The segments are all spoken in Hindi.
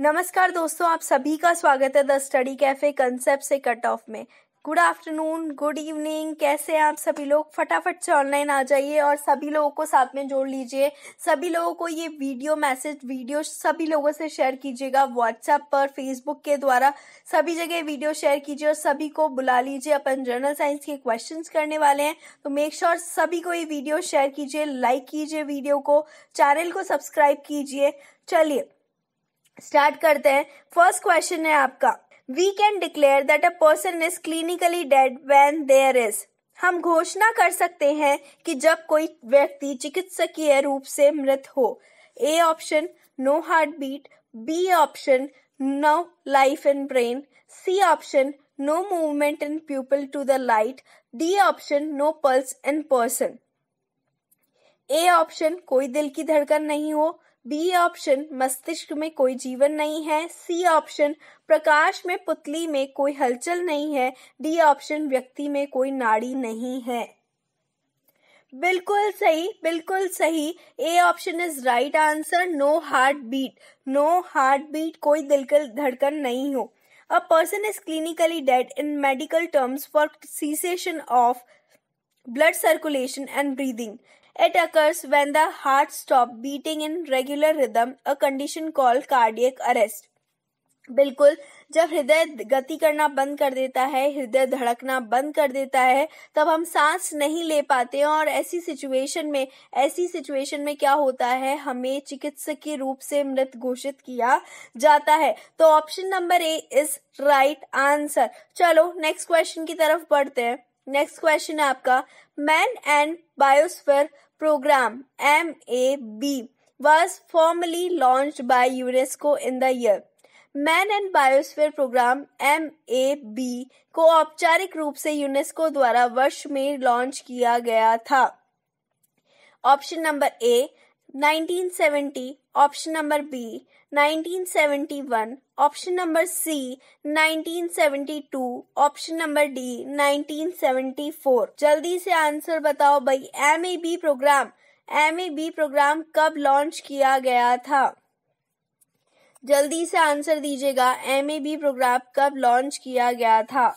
नमस्कार दोस्तों आप सभी का स्वागत है द स्टडी कैफे कंसेप्ट से कट ऑफ में गुड आफ्टरनून गुड इवनिंग कैसे हैं आप सभी लोग फटाफट से ऑनलाइन आ जाइए और सभी लोगों को साथ में जोड़ लीजिए सभी लोगों को ये वीडियो मैसेज वीडियो सभी लोगों से शेयर कीजिएगा व्हाट्सएप पर फेसबुक के द्वारा सभी जगह वीडियो शेयर कीजिए और सभी को बुला लीजिए अपन जर्नल साइंस के क्वेश्चन करने वाले हैं तो मेक श्योर sure सभी को ये वीडियो शेयर कीजिए लाइक कीजिए वीडियो को चैनल को सब्सक्राइब कीजिए चलिए स्टार्ट करते हैं फर्स्ट क्वेश्चन है आपका we can declare that a person is clinically dead when there is हम घोषणा कर सकते हैं कि जब कोई व्यक्ति चिकित्सकीय रूप से मृत हो A option no heart beat B option no life in brain C option no movement in pupil to the light D option no pulse in person A option कोई दिल की धड़कन नहीं हो बी ऑप्शन मस्तिष्क में कोई जीवन नहीं है सी ऑप्शन प्रकाश में पुतली में कोई हलचल नहीं है डी ऑप्शन व्यक्ति में कोई नाड़ी नहीं है बिल्कुल सही बिल्कुल सही A option is right answer no heart beat no heart beat कोई दिल की धड़कन नहीं हो a person is clinically dead in medical terms for cessation of blood circulation and breathing It occurs when the heart stops beating in regular rhythm, a condition called cardiac arrest. बिल्कुल जब हृदय गति करना बंद कर देता है हृदय धड़कना बंद कर देता है तब हम सांस नहीं ले पाते हैं और ऐसी सिचुएशन में ऐसी सिचुएशन में क्या होता है हमें चिकित्सकीय रूप से मृत घोषित किया जाता है तो option number A is right answer चलो नेक्स्ट क्वेश्चन की तरफ बढ़ते हैं नेक्स्ट क्वेश्चन है आपका man and biosphere program MAB was formally launched by UNESCO in the year. Man and biosphere programme M A B को औपचारिक रूप से यूनेस्को द्वारा वर्ष में लॉन्च किया गया था option number A 1970 option number B 1971 option number C 1972 option number D 1974 जल्दी से आंसर बताओ भाई M A B programme M A B programme कब लॉन्च किया गया था जल्दी से आंसर दीजिएगा एम ए बी प्रोग्राम कब लॉन्च किया गया था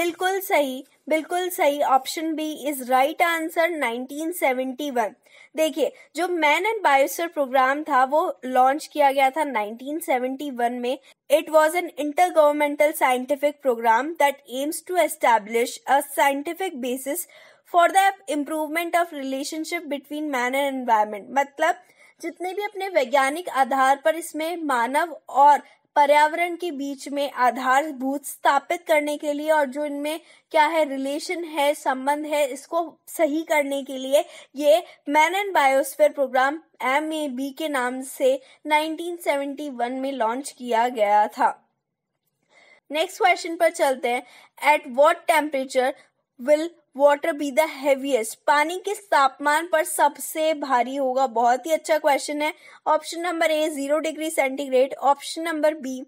बिल्कुल सही बिल्कुल सही option B is right answer 1971 देखिए जो मैन एंड बायोसर प्रोग्राम था वो लॉन्च किया गया था 1971 में it was an intergovernmental scientific programme that aims to establish a scientific basis for the improvement of relationship between man and environment मतलब जितने भी अपने वैज्ञानिक आधार पर इसमें मानव और पर्यावरण के बीच में आधारभूत स्थापित करने के लिए और जो इनमें क्या है रिलेशन है संबंध है इसको सही करने के लिए ये man and biosphere programme M A B के नाम से 1971 में लॉन्च किया गया था नेक्स्ट क्वेश्चन पर चलते हैं at what temperature will water be the heaviest पानी किस तापमान पर सबसे भारी होगा बहुत ही अच्छा क्वेश्चन है option number A zero degree centigrade option number B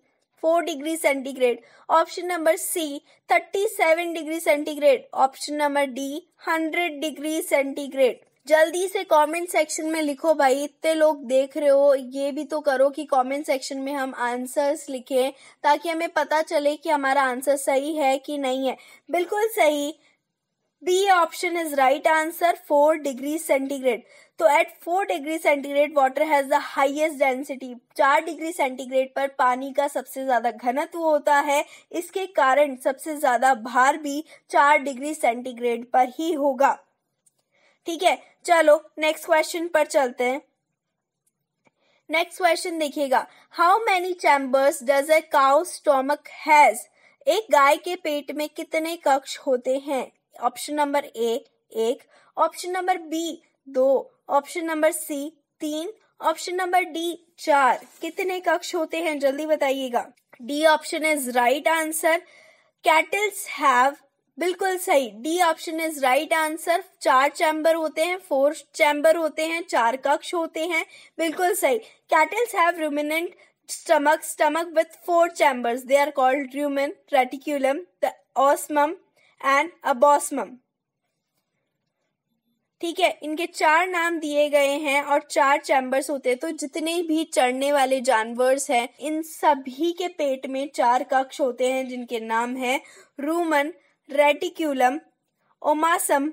four degree centigrade option number C thirty seven degree centigrade option number D hundred degree centigrade जल्दी से कमेंट सेक्शन में लिखो भाई इतने लोग देख रहे हो ये भी तो करो कि कमेंट सेक्शन में हम आंसर्स लिखें ताकि हमें पता चले कि हमारा आंसर सही है कि नहीं है बिल्कुल सही B option is right answer four degree centigrade तो at four degree centigrade water has the highest density चार डिग्री सेंटीग्रेड पर पानी का सबसे ज्यादा घनत्व होता है इसके कारण सबसे ज्यादा भार भी चार डिग्री सेंटीग्रेड पर ही होगा ठीक है चलो नेक्स्ट क्वेश्चन पर चलते हैं नेक्स्ट क्वेश्चन देखिएगा how many chambers does a cow stomach has एक गाय के पेट में कितने कक्ष होते हैं ऑप्शन नंबर ए एक ऑप्शन नंबर बी दो ऑप्शन नंबर सी तीन ऑप्शन नंबर डी चार कितने कक्ष होते हैं जल्दी बताइएगा D option is right answer cattles have बिल्कुल सही D option is right answer चार चैम्बर होते हैं फोर चैम्बर होते हैं चार कक्ष होते हैं बिल्कुल सही cattles have ruminant stomach stomach with four chambers they are called rumen reticulum the and abomasum ठीक है इनके चार नाम दिए गए हैं और चार चैम्बर्स होते हैं तो जितने भी चढ़ने वाले जानवर्स हैं इन सभी के पेट में चार कक्ष होते हैं जिनके नाम है रूमन रेटिक्यूलम ओमासम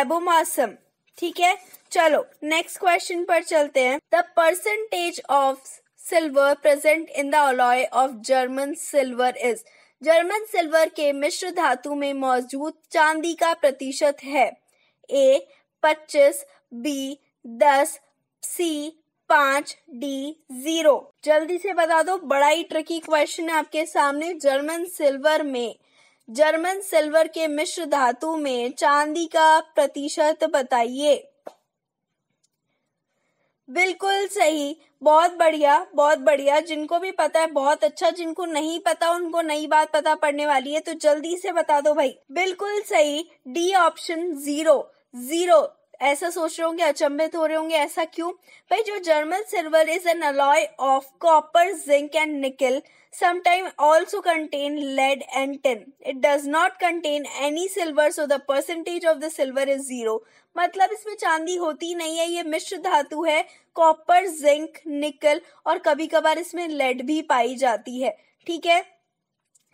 एबोमासम ठीक है चलो नेक्स्ट क्वेश्चन पर चलते हैं the percentage of silver present in the alloy of German silver is German silver के मिश्र धातु में मौजूद चांदी का प्रतिशत है ए पच्चीस बी दस सी पांच डी जीरो जल्दी से बता दो बड़ा ही ट्रिकी क्वेश्चन है आपके सामने जर्मन सिल्वर में जर्मन सिल्वर के मिश्र धातु में चांदी का प्रतिशत बताइए बिल्कुल सही बहुत बढ़िया बहुत बढ़िया जिनको भी पता है बहुत अच्छा जिनको नहीं पता उनको नई बात पता पड़ने वाली है तो जल्दी से बता दो भाई बिल्कुल सही डी ऑप्शन जीरो जीरो ऐसा सोच रहे होंगे अचंभित हो रहे होंगे ऐसा क्यों भाई जो German silver is an alloy of copper zinc and nickel समाइम also contain lead and tin it does not contain any silver so the percentage of the silver is zero मतलब इसमें चांदी होती नहीं है ये मिश्र धातु है कॉपर जिंक निकल और कभी कभार इसमें लेड भी पाई जाती है ठीक है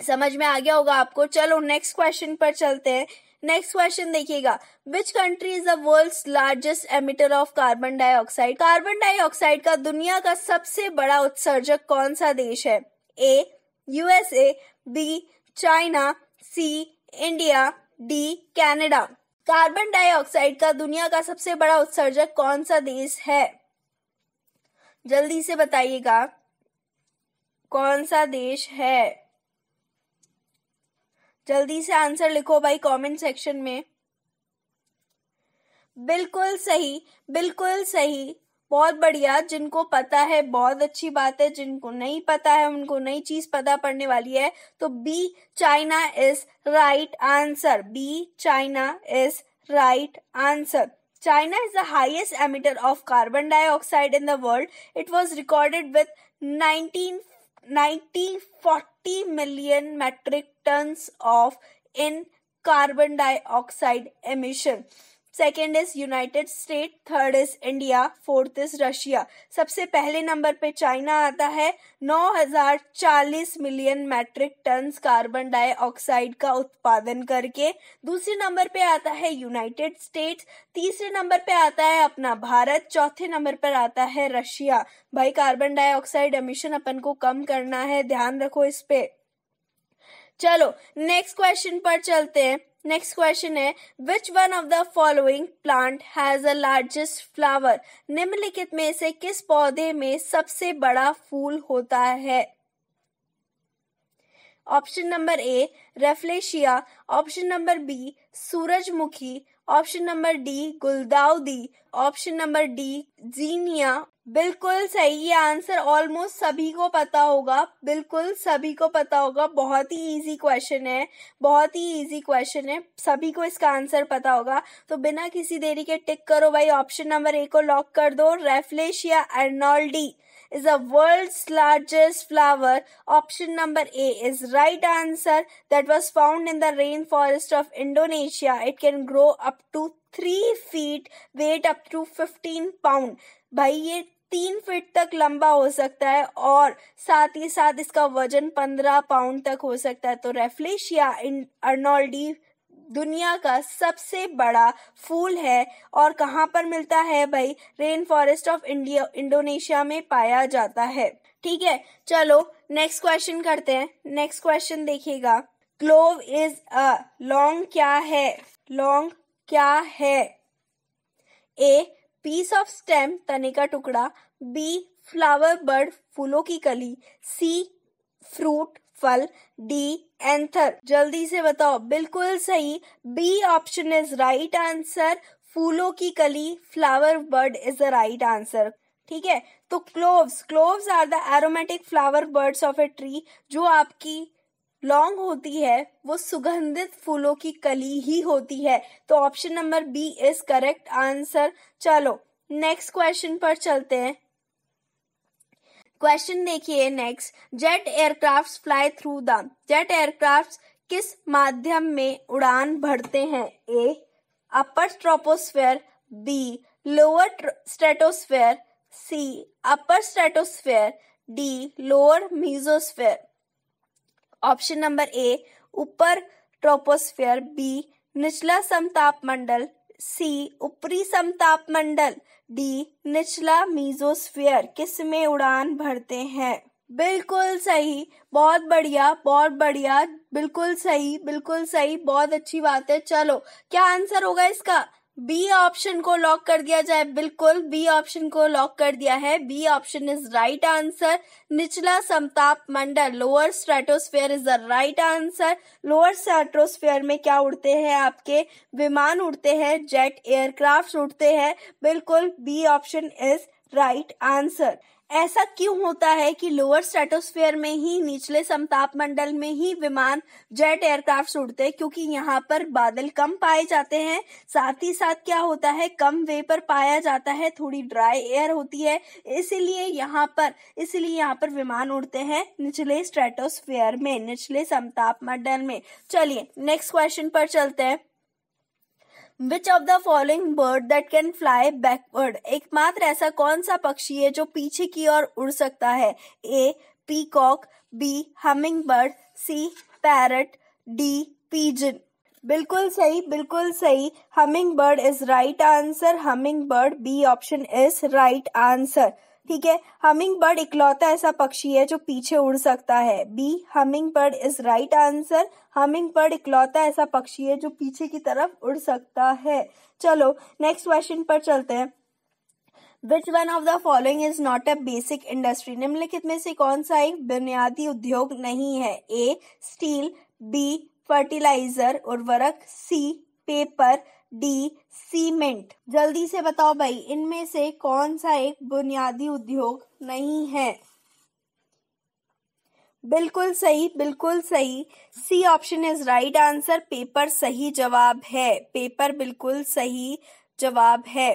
समझ में आ गया होगा आपको चलो नेक्स्ट क्वेश्चन पर चलते हैं नेक्स्ट क्वेश्चन देखिएगा which country is the world largest emitter of carbon dioxide carbon dioxide का दुनिया का सबसे बड़ा उत्सर्जक कौन सा देश है A USA B China C India D Canada carbon dioxide का दुनिया का सबसे बड़ा उत्सर्जक कौन सा देश है जल्दी से बताइएगा कौन सा देश है जल्दी से आंसर लिखो भाई कमेंट सेक्शन में बिल्कुल सही बिल्कुल सही बहुत बढ़िया जिनको पता है बहुत अच्छी बात है जिनको नहीं पता है उनको नई चीज पता पड़ने वाली है तो B China is right answer B China is right answer China is the highest emitter of carbon dioxide in the world it was recorded with nineteen ninety forty million metric ton of in carbon dioxide emission second is United State third is India fourth is Russia सबसे पहले नंबर पे चाइना आता है 9040 million metric ton carbon dioxide का उत्पादन करके दूसरे नंबर पे आता है यूनाइटेड स्टेट तीसरे नंबर पे आता है अपना भारत चौथे नंबर पर आता है रशिया भाई कार्बन डाइऑक्साइड एमिशन अपन को कम करना है ध्यान रखो इस पे चलो नेक्स्ट क्वेश्चन पर चलते हैं नेक्स्ट क्वेश्चन है which one of the following plant has a largest flower निम्नलिखित में से किस पौधे में सबसे बड़ा फूल होता है option number A rafflesia option number B सूरजमुखी ऑप्शन नंबर डी गुलदाउदी ऑप्शन नंबर डी जीनिया बिल्कुल सही है आंसर ऑलमोस्ट सभी को पता होगा बिल्कुल सभी को पता होगा बहुत ही इजी क्वेश्चन है बहुत ही इजी क्वेश्चन है सभी को इसका आंसर पता होगा तो बिना किसी देरी के टिक करो भाई ऑप्शन नंबर ए को लॉक कर दो रेफलेश या एर्नॉल्डी is the world's largest flower? Option number A is right answer that was found in the rainforest of Indonesia. It can grow up to 3 feet, weight up to 15 pound. भाई ये तीन फीट तक लंबा हो सकता है और साथ ही साथ इसका वजन पंद्रह पाउंड तक हो सकता है तो रेफ्लेशिया अर्नोल्डी दुनिया का सबसे बड़ा फूल है और कहाँ पर मिलता है भाई rain forest of India Indonesia में पाया जाता है ठीक है चलो नेक्स्ट क्वेश्चन करते हैं नेक्स्ट क्वेश्चन देखिएगा क्लोव इज अ लॉन्ग क्या है लॉन्ग क्या है ए पीस ऑफ स्टेम तने का टुकड़ा बी फ्लावर बर्ड फूलों की कली सी फ्रूट फल डी एंथर जल्दी से बताओ बिल्कुल सही B option is right answer फूलों की कली flower bud is the right answer ठीक है तो cloves cloves are the aromatic flower buds of a tree जो आपकी लॉन्ग होती है वो सुगंधित फूलों की कली ही होती है तो option number B is correct answer चलो नेक्स्ट क्वेश्चन पर चलते हैं क्वेश्चन देखिए next jet aircraft fly through the jet aircraft किस माध्यम में उड़ान भरते हैं A upper troposphere B lower stratosphere C upper stratosphere D lower mesosphere option number A ऊपर ट्रोपोस्फेयर बी निचला समताप मंडल सी ऊपरी समताप मंडल डी निचला मीजोस्फीयर में उड़ान भरते हैं बिल्कुल सही बहुत बढ़िया बहुत बढ़िया बिल्कुल सही बिल्कुल सही बहुत अच्छी बात है चलो क्या आंसर होगा इसका बी ऑप्शन को लॉक कर दिया जाए बिल्कुल बी ऑप्शन को लॉक कर दिया है B option is right answer निचला समताप मंडल lower stratosphere is the right answer lower stratosphere में क्या उड़ते हैं आपके विमान उड़ते हैं जेट एयरक्राफ्ट उड़ते हैं बिल्कुल B option is right answer ऐसा क्यों होता है कि लोअर स्टेटोस्फेयर में ही निचले समताप मंडल में ही विमान जेट एयरक्राफ्ट उड़ते हैं क्योंकि यहाँ पर बादल कम पाए जाते हैं साथ ही साथ क्या होता है कम वे पर पाया जाता है थोड़ी ड्राई एयर होती है इसीलिए यहाँ पर इसीलिए यहाँ पर विमान उड़ते हैं निचले स्टेटोस्फेयर में निचले समताप मंडल में चलिए नेक्स्ट क्वेश्चन पर चलते हैं which of the following bird that can fly backward एकमात्र ऐसा कौन सा पक्षी है जो पीछे की ओर उड़ सकता है A peacock B humming hummingbird C parrot D pigeon बिल्कुल सही बिल्कुल सही humming bird is right answer humming hummingbird B option is right answer ठीक है हमिंग बर्ड इकलौता ऐसा पक्षी है जो पीछे उड़ सकता है B humming bird is right answer humming bird इकलौता ऐसा पक्षी है जो पीछे की तरफ उड़ सकता है चलो नेक्स्ट क्वेश्चन पर चलते हैं which one of the following is not a basic industry निम्नलिखित में से कौन सा एक बुनियादी उद्योग नहीं है ए स्टील बी फर्टिलाइजर उर्वरक सी पेपर डी सीमेंट जल्दी से बताओ भाई इनमें से कौन सा एक बुनियादी उद्योग नहीं है बिल्कुल सही बिल्कुल सही C option is right answer paper सही जवाब है पेपर बिल्कुल सही जवाब है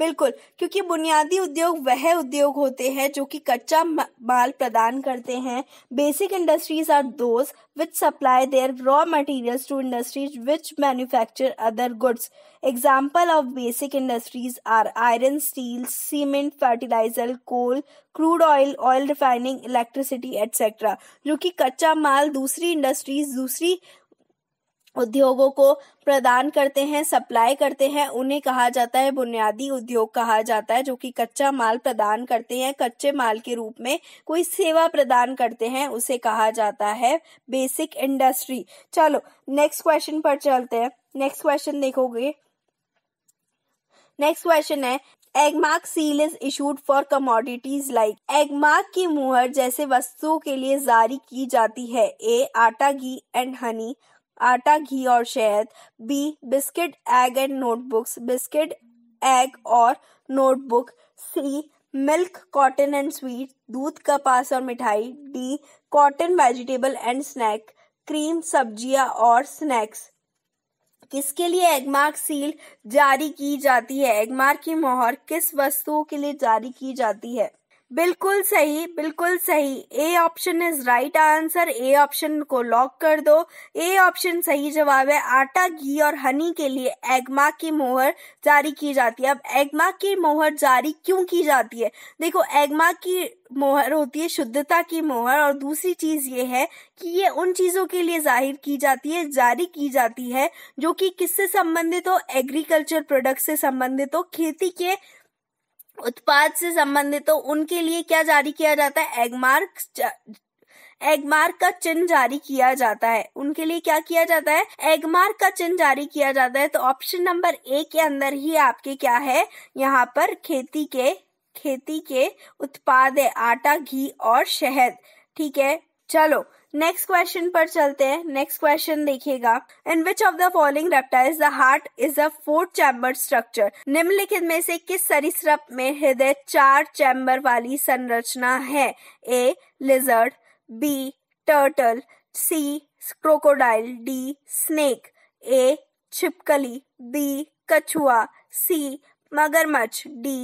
बिल्कुल क्योंकि बुनियादी उद्योग वह उद्योग होते हैं जो कि कच्चा माल प्रदान करते हैं basic industries are those which supply their raw materials to industries which manufacture other goods example of basic industries are iron steel cement fertiliser coal crude oil oil refining electricity etcetera जो कि कच्चा माल दूसरी इंडस्ट्रीज दूसरी उद्योगों को प्रदान करते हैं सप्लाई करते हैं उन्हें कहा जाता है बुनियादी उद्योग कहा जाता है जो कि कच्चा माल प्रदान करते हैं कच्चे माल के रूप में कोई सेवा प्रदान करते हैं उसे कहा जाता है बेसिक इंडस्ट्री चलो नेक्स्ट क्वेश्चन पर चलते हैं नेक्स्ट क्वेश्चन देखोगे नेक्स्ट क्वेश्चन है Agmark seal is issued for commodities like Agmark की मुहर जैसे वस्तुओं के लिए जारी की जाती है ए आटा घी एंड हनी आटा घी और शहद B biscuit egg and notebooks biscuit egg और notebook C milk cotton and sweet दूध कपास और मिठाई D cotton vegetable and snack cream सब्जियां और स्नैक्स किसके लिए एगमार्क सील जारी की जाती है एगमार्क की मोहर किस वस्तुओं के लिए जारी की जाती है बिल्कुल सही बिल्कुल सही A option is right answer A option को लॉक कर दो ए ऑप्शन सही जवाब है आटा घी और हनी के लिए एग्मा की मोहर जारी की जाती है अब एग्मा की मोहर जारी क्यों की जाती है देखो एग्मा की मोहर होती है शुद्धता की मोहर और दूसरी चीज ये है कि ये उन चीजों के लिए जाहिर की जाती है जारी की जाती है जो कि किससे संबंधित हो एग्रीकल्चर प्रोडक्ट से संबंधित हो खेती के उत्पाद से संबंधित हो तो उनके लिए क्या जारी किया जाता है एगमार्क एगमार्क का चिन्ह जारी किया जाता है उनके लिए क्या किया जाता है एगमार्क का चिन्ह जारी किया जाता है तो ऑप्शन नंबर ए के अंदर ही आपके क्या है यहाँ पर खेती के खेती के उत्पाद है आटा घी और शहद ठीक है चलो नेक्स्ट क्वेश्चन पर चलते हैं नेक्स्ट क्वेश्चन देखिएगा in which of the following reptiles the heart is a four chamber structure निम्नलिखित में से किस सरीसृप में हृदय चार चैम्बर वाली संरचना है A lizard B turtle C crocodile D snake A छिपकली बी कछुआ सी मगरमच्छ डी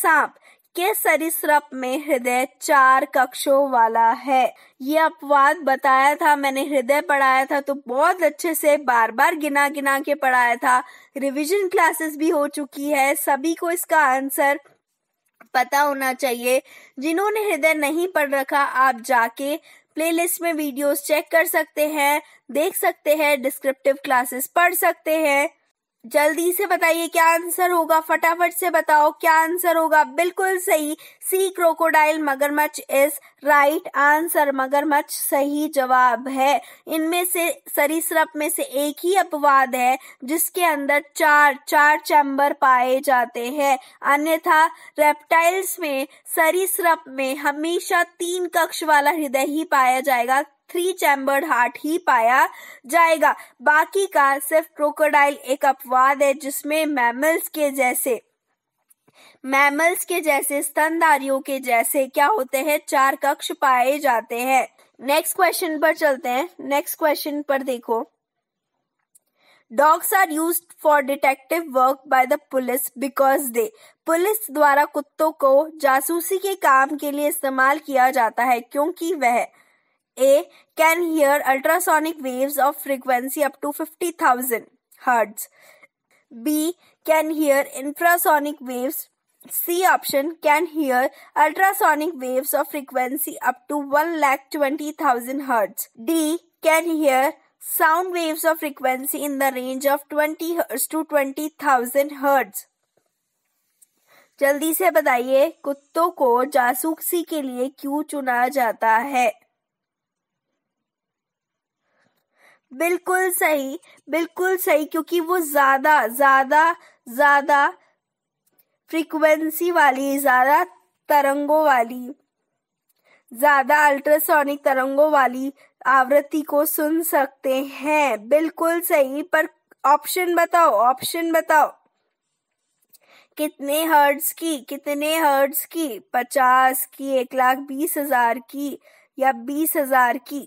सांप के सरिसप में हृदय चार कक्षों वाला है ये अपवाद बताया था मैंने हृदय पढ़ाया था तो बहुत अच्छे से बार बार गिना गिना के पढ़ाया था रिवीजन क्लासेस भी हो चुकी है सभी को इसका आंसर पता होना चाहिए जिन्होंने हृदय नहीं पढ़ रखा आप जाके प्लेलिस्ट में वीडियोस चेक कर सकते हैं देख सकते हैं डिस्क्रिप्टिव क्लासेस पढ़ सकते हैं जल्दी से बताइए क्या आंसर होगा फटाफट से बताओ क्या आंसर होगा बिल्कुल सही सी क्रोकोडाइल मगरमच्छ इज राइट आंसर मगरमच्छ सही जवाब है इनमें से सरीसृप में से एक ही अपवाद है जिसके अंदर चार चार चैम्बर पाए जाते हैं अन्यथा रेप्टाइल्स में सरीसृप में हमेशा तीन कक्ष वाला हृदय ही पाया जाएगा थ्री चैम्बर्ड हार्ट ही पाया जाएगा बाकी का सिर्फ क्रोकोडाइल एक अपवाद है जिसमें मैमल्स के जैसे मैमल्स के जैसे स्तनधारियों के जैसे क्या होते हैं चार कक्ष पाए जाते हैं नेक्स्ट क्वेश्चन पर चलते हैं नेक्स्ट क्वेश्चन पर देखो dogs are used for detective work by the police because they police द्वारा कुत्तों को जासूसी के काम के लिए इस्तेमाल किया जाता है क्योंकि वह A can hear ultrasonic waves of frequency up to fifty thousand hertz B can hear infrasonic waves C option can hear ultrasonic waves of frequency up to one lakh twenty thousand hertz D can hear sound waves of frequency in the range of twenty to twenty thousand hertz जल्दी से बताइए कुत्तों को जासूसी के लिए क्यों चुना जाता है बिल्कुल सही बिल्कुल सही क्योंकि वो ज्यादा ज्यादा ज्यादा फ्रीक्वेंसी वाली ज्यादा तरंगों वाली ज्यादा अल्ट्रासोनिक तरंगों वाली आवृत्ति को सुन सकते हैं बिल्कुल सही पर ऑप्शन बताओ ऑप्शन बताओ कितने हर्ट्स की कितने हर्ट्स की पचास की एक लाख बीस हजार की या बीस हजार की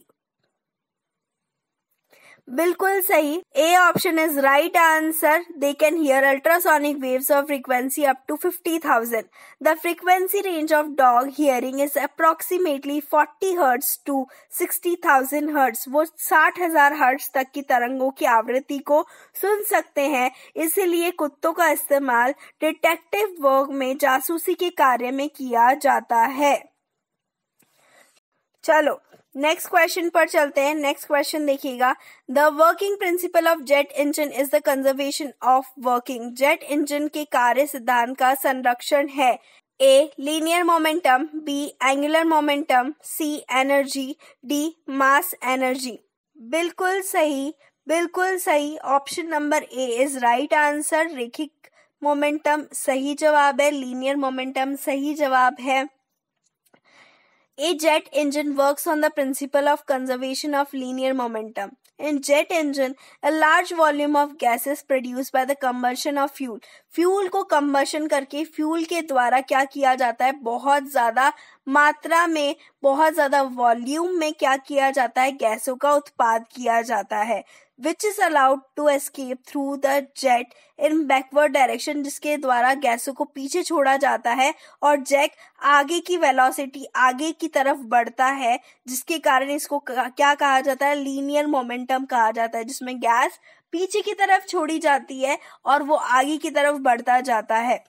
बिल्कुल सही A option is right answer they can hear ultrasonic waves of frequency up to fifty thousand the frequency range of dog hearing is approximately forty hertz to sixty thousand hertz वो साठ हजार हर्ट्स तक की तरंगों की आवृत्ति को सुन सकते हैं इसलिए कुत्तों का इस्तेमाल डिटेक्टिव वर्क में जासूसी के कार्य में किया जाता है चलो नेक्स्ट क्वेश्चन पर चलते हैं नेक्स्ट क्वेश्चन देखिएगा the working principle of jet engine is the conservation of working jet engine के कार्य सिद्धांत का संरक्षण है A linear momentum B angular momentum C energy D mass energy बिल्कुल सही बिल्कुल सही option number A is right answer रेखिक मोमेंटम सही जवाब है लीनियर मोमेंटम सही जवाब है A jet engine works on the principle of conservation of linear momentum. In jet engine, a large volume of gas is produced by the combustion of fuel fuel को कम्बशन करके फ्यूल के द्वारा क्या किया जाता है बहुत ज्यादा मात्रा में बहुत ज्यादा वॉल्यूम में क्या किया जाता है गैसों का उत्पाद किया जाता है which is allowed to escape through the jet in backward direction जिसके द्वारा गैसों को पीछे छोड़ा जाता है और जेट आगे की वेलोसिटी आगे की तरफ बढ़ता है जिसके कारण इसको क्या कहा जाता है लीनियर मोमेंटम कहा जाता है जिसमें गैस पीछे की तरफ छोड़ी जाती है और वो आगे की तरफ बढ़ता जाता है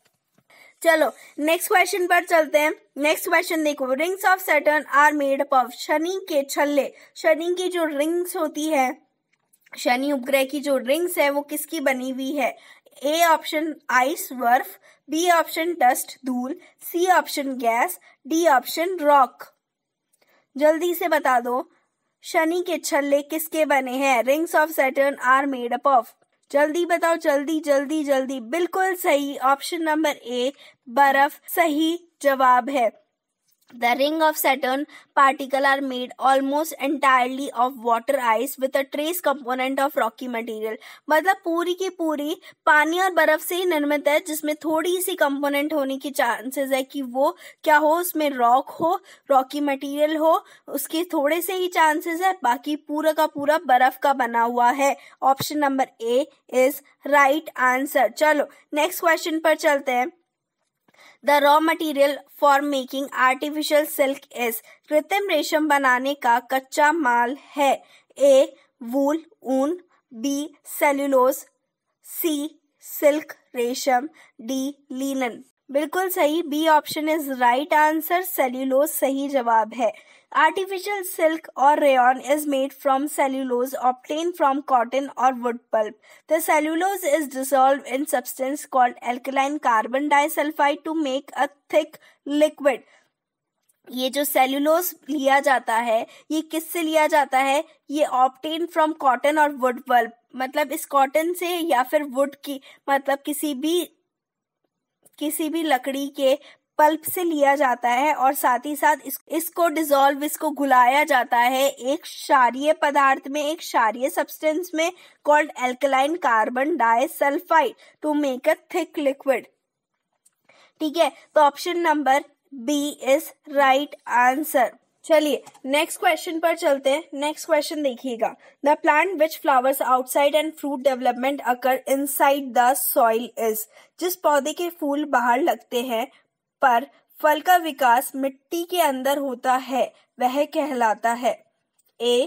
चलो नेक्स्ट क्वेश्चन पर चलते हैं नेक्स्ट क्वेश्चन देखो rings of Saturn are made up of शनि के छल्ले शनि की जो रिंग्स होती है शनि उपग्रह की जो रिंग्स है वो किसकी बनी हुई है ए ऑप्शन आइस बर्फ बी ऑप्शन डस्ट धूल C option gas D option rock जल्दी से बता दो शनि के छल्ले किसके बने हैं rings of Saturn are made up of जल्दी बताओ जल्दी जल्दी जल्दी बिल्कुल सही ऑप्शन नंबर ए बर्फ सही जवाब है The ring of Saturn particle are made almost entirely of water ice with a trace component of rocky material. मतलब पूरी की पूरी पानी और बर्फ से ही निर्मित है जिसमें थोड़ी सी कंपोनेंट होने की चांसेस है कि वो क्या हो उसमें रॉक हो रॉकी मटेरियल हो उसके थोड़े से ही चांसेस है बाकी पूरा का पूरा बर्फ का बना हुआ है option number A is right answer चलो नेक्स्ट क्वेश्चन पर चलते हैं the raw material for making artificial silk is कृत्रिम रेशम बनाने का कच्चा माल है ए वूल ऊन बी सेल्यूलोज सी सिल्क रेशम डी लीनन बिल्कुल सही B option is right answer cellulose सही जवाब है आर्टिफिशियल सिल्क और rayon is made from cellulose obtained from cotton और wood pulp the cellulose is dissolve in substance called alkaline carbon disulphide to make a thick liquid ये जो सेल्यूलोज लिया जाता है ये किससे लिया जाता है ये ऑप्टेन फ्रॉम कॉटन और वुड पल्प मतलब इस कॉटन से या फिर वुड की मतलब किसी भी किसी भी लकड़ी के पल्प से लिया जाता है और साथ ही साथ इस, इसको डिजोल्व इसको घुलाया जाता है एक क्षारिय पदार्थ में एक क्षारिय सब्सटेंस में called alkaline carbon disulphide to make a thick liquid ठीक है तो option number B is right answer चलिए नेक्स्ट क्वेश्चन पर चलते हैं नेक्स्ट क्वेश्चन देखिएगा the plant which flowers outside and fruit development occur inside the soil is जिस पौधे के फूल बाहर लगते हैं पर फल का विकास मिट्टी के अंदर होता है वह कहलाता है ए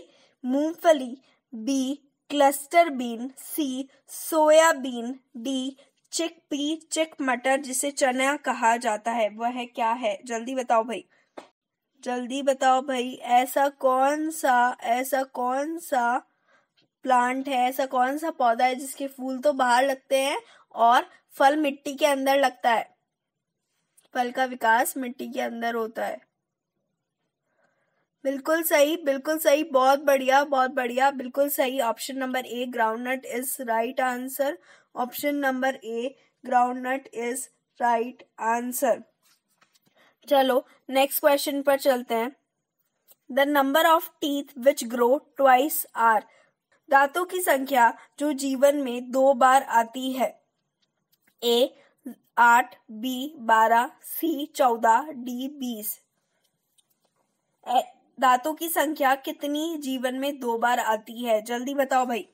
मूंगफली B cluster bean C soybean D chickpea chick मटर जिसे चना कहा जाता है वह क्या है जल्दी बताओ भाई जल्दी बताओ भाई ऐसा कौन सा ऐसा कौन सा प्लांट है ऐसा कौन सा पौधा है जिसके फूल तो बाहर लगते हैं और फल मिट्टी के अंदर लगता है फल का विकास मिट्टी के अंदर होता है बिल्कुल सही बिल्कुल सही बहुत बढ़िया बहुत बढ़िया बिल्कुल सही option number A groundnut is right answer option number A groundnut is right answer चलो नेक्स्ट क्वेश्चन पर चलते हैं the number of teeth which grow twice are दांतों की संख्या जो जीवन में दो बार आती है ए आठ बी बारह सी चौदह डी बीस दांतों की संख्या कितनी जीवन में दो बार आती है जल्दी बताओ भाई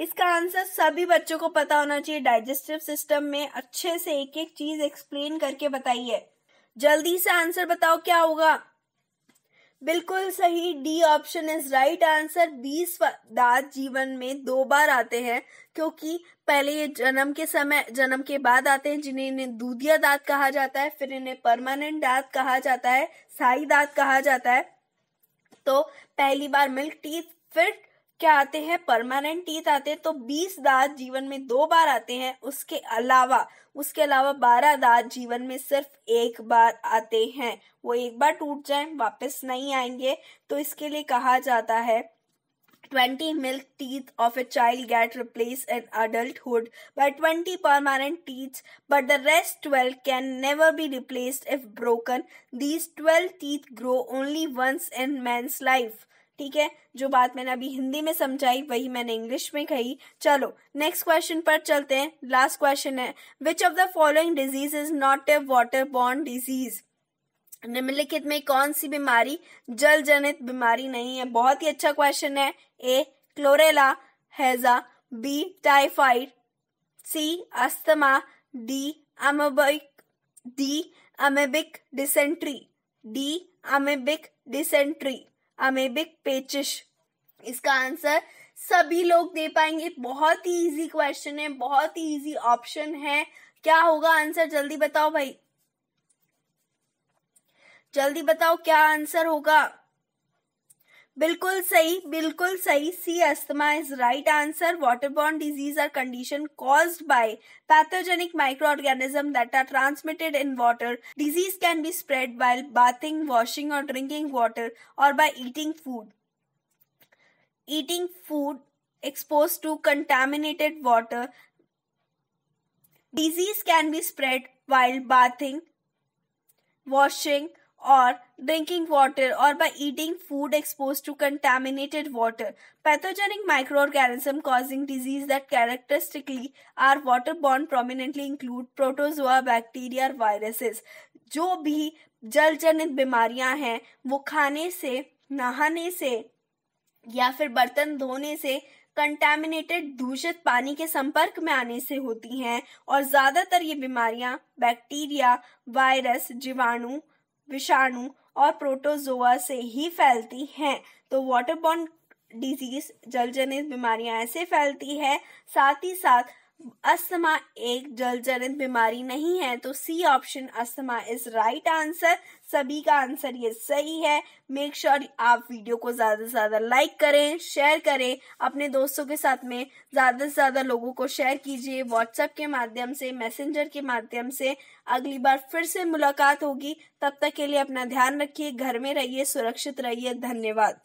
इसका आंसर सभी बच्चों को पता होना चाहिए डाइजेस्टिव सिस्टम में अच्छे से एक एक चीज एक्सप्लेन करके बताइए जल्दी से आंसर बताओ क्या होगा बिल्कुल सही D option is right answer बीस दात जीवन में दो बार आते हैं क्योंकि पहले ये जन्म के समय जन्म के बाद आते हैं जिन्हें इन्हें दूधिया दांत कहा जाता है फिर इन्हें परमानेंट दांत कहा जाता है साई दांत कहा जाता है तो पहली बार मिल्क टीथ फिर क्या आते हैं परमानेंट टीथ आते हैं तो बीस दांत जीवन में दो बार आते हैं उसके अलावा उसके अलावा बारह दांत जीवन में सिर्फ एक बार आते हैं वो एक बार टूट जाए वापस नहीं आएंगे तो इसके लिए कहा जाता है twenty milk teeth of a child get replace in adulthood by 20 permanent teeth but the rest twelve can never be replace if broken these twelve teeth grow only once in man's life ठीक है जो बात मैंने अभी हिंदी में समझाई वही मैंने इंग्लिश में कही चलो नेक्स्ट क्वेश्चन पर चलते हैं लास्ट क्वेश्चन है which of the following disease is not a water borne disease निम्नलिखित में कौन सी बीमारी जल जनित बीमारी नहीं है बहुत ही अच्छा क्वेश्चन है ए क्लोरेला हैजा B typhoid C asthma D amoebic D amoebic dysentery D amoebic dysentery amoebic पेचिश इसका आंसर सभी लोग दे पाएंगे बहुत ही इजी क्वेश्चन है बहुत ही इजी ऑप्शन है क्या होगा आंसर जल्दी बताओ भाई जल्दी बताओ क्या आंसर होगा बिल्कुल सही बिल्कुल सही C asthma is right answer waterborne disease are condition caused by pathogenic microorganisms that are transmitted in water. Disease can be spread while bathing, washing or drinking water or by eating food. Eating food exposed to contaminated water. Disease can be spread while bathing, washing और ड्रिंकिंग वाटर और by eating food expose to contaminated water pathogenic microorganism causing disease that characteristically are water borne prominently include protozoa bacteria viruses जो भी जल जनित बीमारियां हैं वो खाने से नहाने से या फिर बर्तन धोने से कंटेमिनेटेड दूषित पानी के संपर्क में आने से होती हैं और ज्यादातर ये बीमारियां बैक्टीरिया वायरस जीवाणु विषाणु और प्रोटोजोआ से ही फैलती हैं तो वाटरबॉर्न डिजीज जलजनित बीमारियां ऐसे फैलती है साथ ही साथ अस्थमा एक जलजनित बीमारी नहीं है तो C option asthma is right answer सभी का आंसर ये सही है मेक श्योर sure आप वीडियो को ज्यादा से ज्यादा लाइक करें शेयर करें अपने दोस्तों के साथ में ज्यादा से ज्यादा लोगों को शेयर कीजिए व्हाट्सएप के माध्यम से मैसेंजर के माध्यम से अगली बार फिर से मुलाकात होगी तब तक के लिए अपना ध्यान रखिए घर में रहिए सुरक्षित रहिए धन्यवाद